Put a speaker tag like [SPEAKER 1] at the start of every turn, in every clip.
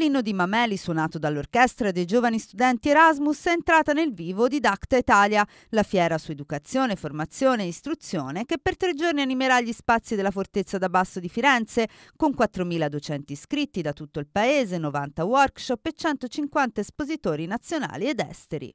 [SPEAKER 1] l'inno di Mameli suonato dall'orchestra dei giovani studenti Erasmus è entrata nel vivo di Dacta Italia, la fiera su educazione, formazione e istruzione che per tre giorni animerà gli spazi della Fortezza da Basso di Firenze con 4.000 docenti iscritti da tutto il paese, 90 workshop e 150 espositori nazionali ed esteri.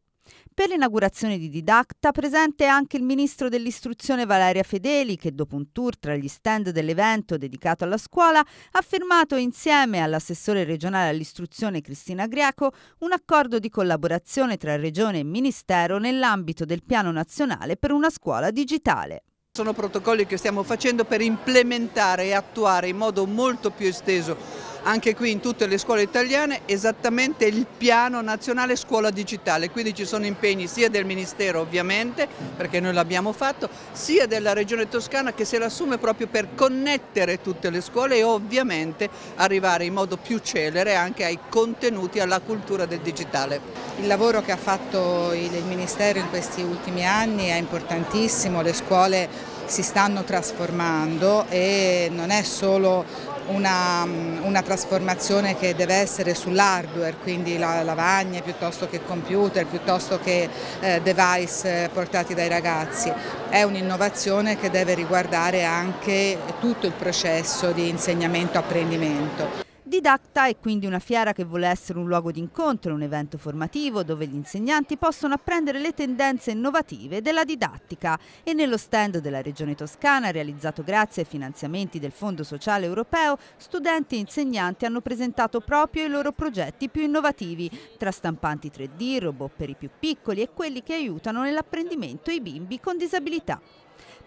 [SPEAKER 1] Per l'inaugurazione di Didacta presente anche il ministro dell'istruzione Valeria Fedeli che dopo un tour tra gli stand dell'evento dedicato alla scuola ha firmato insieme all'assessore regionale all'istruzione Cristina Greco un accordo di collaborazione tra regione e ministero nell'ambito del piano nazionale per una scuola digitale.
[SPEAKER 2] Sono protocolli che stiamo facendo per implementare e attuare in modo molto più esteso anche qui in tutte le scuole italiane esattamente il piano nazionale scuola digitale, quindi ci sono impegni sia del Ministero ovviamente, perché noi l'abbiamo fatto, sia della Regione Toscana che se l'assume proprio per connettere tutte le scuole e ovviamente arrivare in modo più celere anche ai contenuti, alla cultura del digitale. Il lavoro che ha fatto il Ministero in questi ultimi anni
[SPEAKER 3] è importantissimo, le scuole si stanno trasformando e non è solo una, una trasformazione che deve essere sull'hardware, quindi la lavagna piuttosto che computer, piuttosto che eh, device eh, portati dai ragazzi, è un'innovazione che deve riguardare anche tutto il processo di insegnamento-apprendimento. Didacta è quindi una fiera che vuole essere un luogo
[SPEAKER 1] di incontro, un evento formativo dove gli insegnanti possono apprendere le tendenze innovative della didattica e nello stand della Regione Toscana, realizzato grazie ai finanziamenti del Fondo Sociale Europeo, studenti e insegnanti hanno presentato proprio i loro progetti più innovativi, tra stampanti 3D, robot per i più piccoli e quelli che aiutano nell'apprendimento i bimbi con disabilità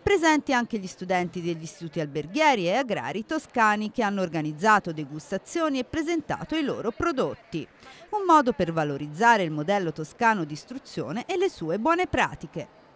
[SPEAKER 1] presenti anche gli studenti degli istituti alberghieri e agrari toscani che hanno organizzato degustazioni e presentato i loro prodotti. Un modo per valorizzare il modello toscano di istruzione e le sue buone pratiche.